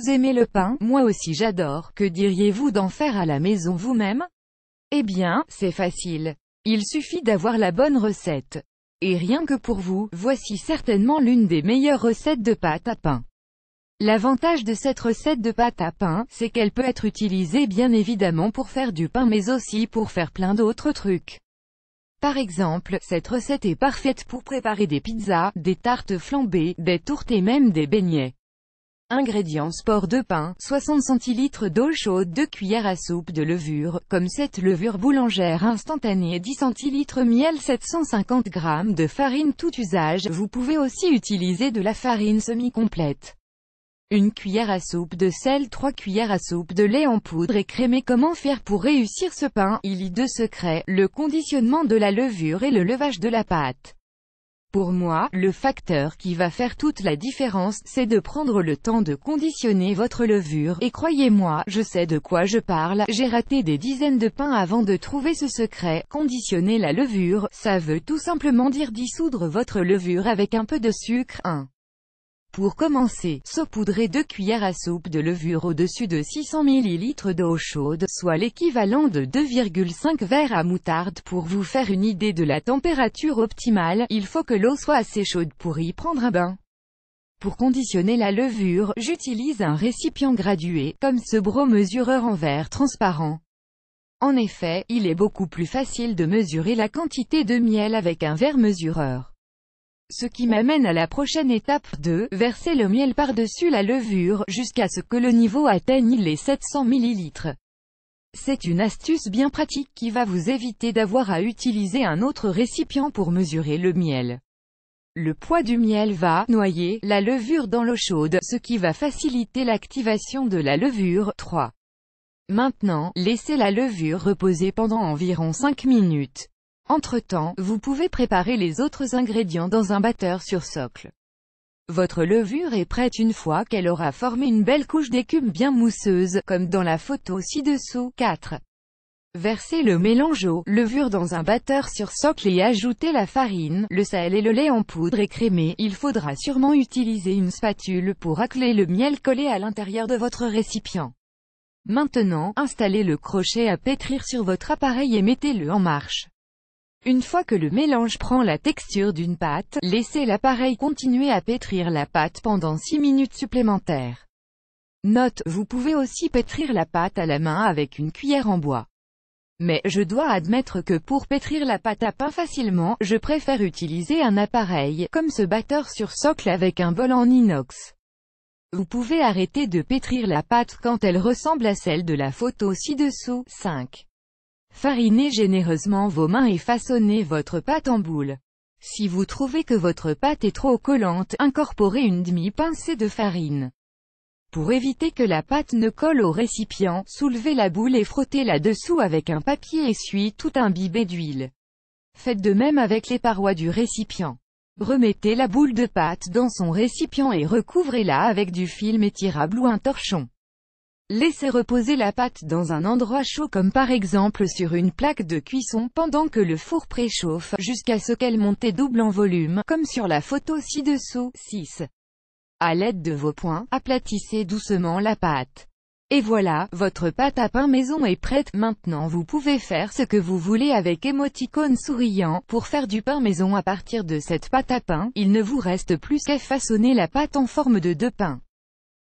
Vous aimez le pain, moi aussi j'adore, que diriez-vous d'en faire à la maison vous-même Eh bien, c'est facile. Il suffit d'avoir la bonne recette. Et rien que pour vous, voici certainement l'une des meilleures recettes de pâte à pain. L'avantage de cette recette de pâte à pain, c'est qu'elle peut être utilisée bien évidemment pour faire du pain mais aussi pour faire plein d'autres trucs. Par exemple, cette recette est parfaite pour préparer des pizzas, des tartes flambées, des tourtes et même des beignets. Ingrédients sport de pain, 60 centilitres d'eau chaude, 2 cuillères à soupe de levure, comme cette levure boulangère instantanée 10 centilitres miel, 750 g de farine tout usage. Vous pouvez aussi utiliser de la farine semi-complète. Une cuillère à soupe de sel, 3 cuillères à soupe de lait en poudre et crémé. Comment faire pour réussir ce pain Il y deux secrets, le conditionnement de la levure et le levage de la pâte. Pour moi, le facteur qui va faire toute la différence, c'est de prendre le temps de conditionner votre levure, et croyez-moi, je sais de quoi je parle, j'ai raté des dizaines de pains avant de trouver ce secret, conditionner la levure, ça veut tout simplement dire dissoudre votre levure avec un peu de sucre, 1. Pour commencer, saupoudrez 2 cuillères à soupe de levure au-dessus de 600 ml d'eau chaude, soit l'équivalent de 2,5 verres à moutarde. Pour vous faire une idée de la température optimale, il faut que l'eau soit assez chaude pour y prendre un bain. Pour conditionner la levure, j'utilise un récipient gradué, comme ce bro mesureur en verre transparent. En effet, il est beaucoup plus facile de mesurer la quantité de miel avec un verre mesureur. Ce qui m'amène à la prochaine étape 2, verser le miel par-dessus la levure, jusqu'à ce que le niveau atteigne les 700 ml. C'est une astuce bien pratique qui va vous éviter d'avoir à utiliser un autre récipient pour mesurer le miel. Le poids du miel va noyer la levure dans l'eau chaude, ce qui va faciliter l'activation de la levure. 3. Maintenant, laissez la levure reposer pendant environ 5 minutes. Entre-temps, vous pouvez préparer les autres ingrédients dans un batteur sur socle. Votre levure est prête une fois qu'elle aura formé une belle couche d'écume bien mousseuse, comme dans la photo ci-dessous. 4. Versez le mélange levure dans un batteur sur socle et ajoutez la farine, le sel et le lait en poudre et crémé. Il faudra sûrement utiliser une spatule pour racler le miel collé à l'intérieur de votre récipient. Maintenant, installez le crochet à pétrir sur votre appareil et mettez-le en marche. Une fois que le mélange prend la texture d'une pâte, laissez l'appareil continuer à pétrir la pâte pendant 6 minutes supplémentaires. Note, vous pouvez aussi pétrir la pâte à la main avec une cuillère en bois. Mais, je dois admettre que pour pétrir la pâte à pain facilement, je préfère utiliser un appareil, comme ce batteur sur socle avec un bol en inox. Vous pouvez arrêter de pétrir la pâte quand elle ressemble à celle de la photo ci-dessous. 5. Farinez généreusement vos mains et façonnez votre pâte en boule. Si vous trouvez que votre pâte est trop collante, incorporez une demi-pincée de farine. Pour éviter que la pâte ne colle au récipient, soulevez la boule et frottez la dessous avec un papier essuie tout imbibé d'huile. Faites de même avec les parois du récipient. Remettez la boule de pâte dans son récipient et recouvrez-la avec du film étirable ou un torchon. Laissez reposer la pâte dans un endroit chaud comme par exemple sur une plaque de cuisson pendant que le four préchauffe, jusqu'à ce qu'elle monte double en volume, comme sur la photo ci-dessous. 6. À l'aide de vos poings, aplatissez doucement la pâte. Et voilà, votre pâte à pain maison est prête, maintenant vous pouvez faire ce que vous voulez avec émoticône souriant, pour faire du pain maison à partir de cette pâte à pain, il ne vous reste plus qu'à façonner la pâte en forme de deux pains.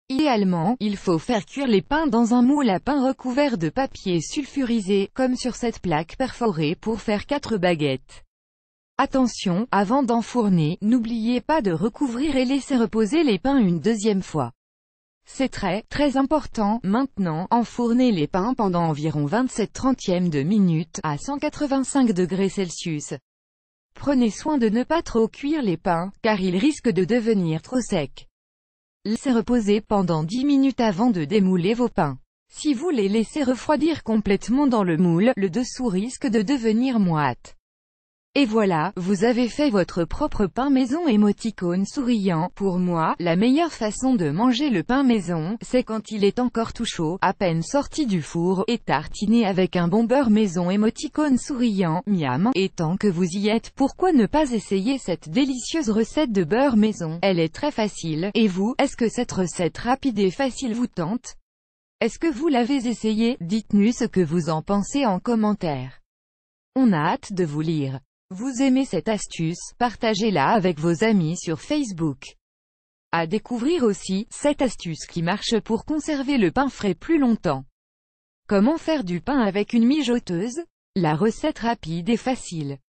Idéalement, il faut faire cuire les pains dans un moule à pain recouvert de papier sulfurisé, comme sur cette plaque perforée pour faire 4 baguettes. Attention, avant d'enfourner, n'oubliez pas de recouvrir et laisser reposer les pains une deuxième fois. C'est très, très important, maintenant, enfournez les pains pendant environ 27 trentièmes de minute, à 185 degrés Prenez soin de ne pas trop cuire les pains, car ils risquent de devenir trop secs. Laissez reposer pendant 10 minutes avant de démouler vos pains. Si vous les laissez refroidir complètement dans le moule, le dessous risque de devenir moite. Et voilà, vous avez fait votre propre pain maison émoticône souriant. Pour moi, la meilleure façon de manger le pain maison, c'est quand il est encore tout chaud, à peine sorti du four, et tartiné avec un bon beurre maison émoticône souriant, miam. Et tant que vous y êtes, pourquoi ne pas essayer cette délicieuse recette de beurre maison Elle est très facile. Et vous, est-ce que cette recette rapide et facile vous tente Est-ce que vous l'avez essayé Dites-nous ce que vous en pensez en commentaire. On a hâte de vous lire. Vous aimez cette astuce, partagez-la avec vos amis sur Facebook. À découvrir aussi, cette astuce qui marche pour conserver le pain frais plus longtemps. Comment faire du pain avec une mijoteuse La recette rapide et facile.